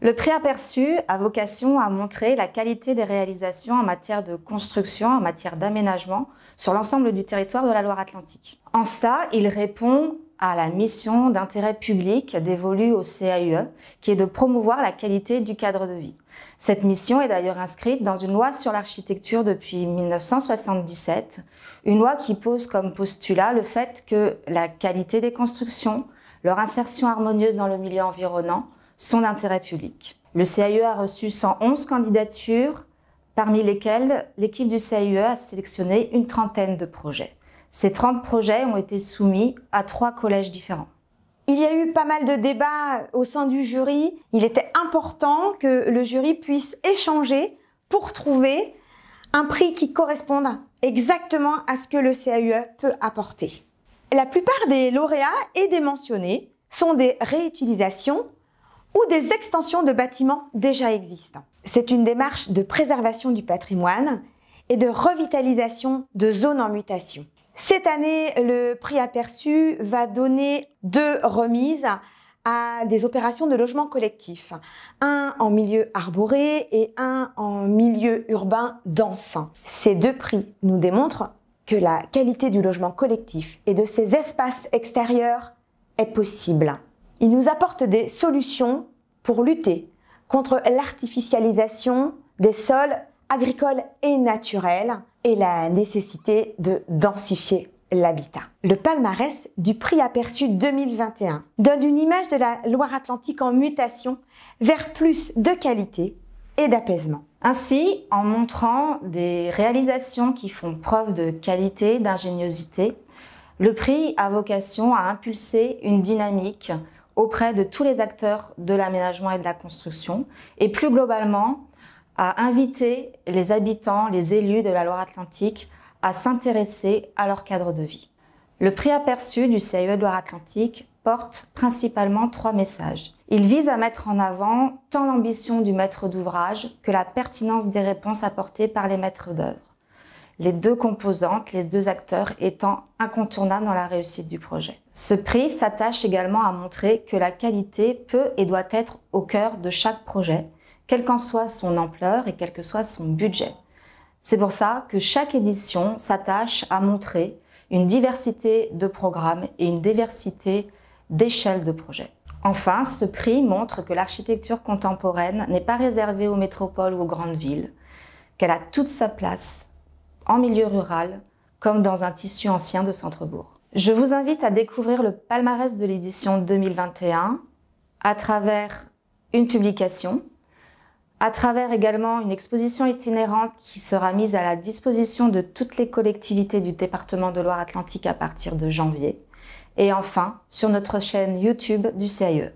Le prix aperçu a vocation à montrer la qualité des réalisations en matière de construction, en matière d'aménagement sur l'ensemble du territoire de la Loire-Atlantique. En cela, il répond à la mission d'intérêt public dévolue au CAUE, qui est de promouvoir la qualité du cadre de vie. Cette mission est d'ailleurs inscrite dans une loi sur l'architecture depuis 1977, une loi qui pose comme postulat le fait que la qualité des constructions, leur insertion harmonieuse dans le milieu environnant, son intérêt public. Le CIE a reçu 111 candidatures, parmi lesquelles l'équipe du CIE a sélectionné une trentaine de projets. Ces 30 projets ont été soumis à trois collèges différents. Il y a eu pas mal de débats au sein du jury. Il était important que le jury puisse échanger pour trouver un prix qui corresponde exactement à ce que le CAE peut apporter. La plupart des lauréats et des mentionnés sont des réutilisations ou des extensions de bâtiments déjà existants. C'est une démarche de préservation du patrimoine et de revitalisation de zones en mutation. Cette année, le prix aperçu va donner deux remises à des opérations de logement collectif, un en milieu arboré et un en milieu urbain dense. Ces deux prix nous démontrent que la qualité du logement collectif et de ses espaces extérieurs est possible. Il nous apporte des solutions pour lutter contre l'artificialisation des sols agricoles et naturels et la nécessité de densifier l'habitat. Le palmarès du prix aperçu 2021 donne une image de la Loire-Atlantique en mutation vers plus de qualité et d'apaisement. Ainsi, en montrant des réalisations qui font preuve de qualité, d'ingéniosité, le prix a vocation à impulser une dynamique auprès de tous les acteurs de l'aménagement et de la construction, et plus globalement à inviter les habitants, les élus de la Loire-Atlantique à s'intéresser à leur cadre de vie. Le prix aperçu du CIE de Loire-Atlantique porte principalement trois messages. Il vise à mettre en avant tant l'ambition du maître d'ouvrage que la pertinence des réponses apportées par les maîtres d'œuvre les deux composantes, les deux acteurs étant incontournables dans la réussite du projet. Ce prix s'attache également à montrer que la qualité peut et doit être au cœur de chaque projet, quelle qu'en soit son ampleur et quel que soit son budget. C'est pour ça que chaque édition s'attache à montrer une diversité de programmes et une diversité d'échelles de projets. Enfin, ce prix montre que l'architecture contemporaine n'est pas réservée aux métropoles ou aux grandes villes, qu'elle a toute sa place en milieu rural, comme dans un tissu ancien de centre-bourg. Je vous invite à découvrir le palmarès de l'édition 2021 à travers une publication, à travers également une exposition itinérante qui sera mise à la disposition de toutes les collectivités du département de Loire-Atlantique à partir de janvier, et enfin sur notre chaîne YouTube du CIE.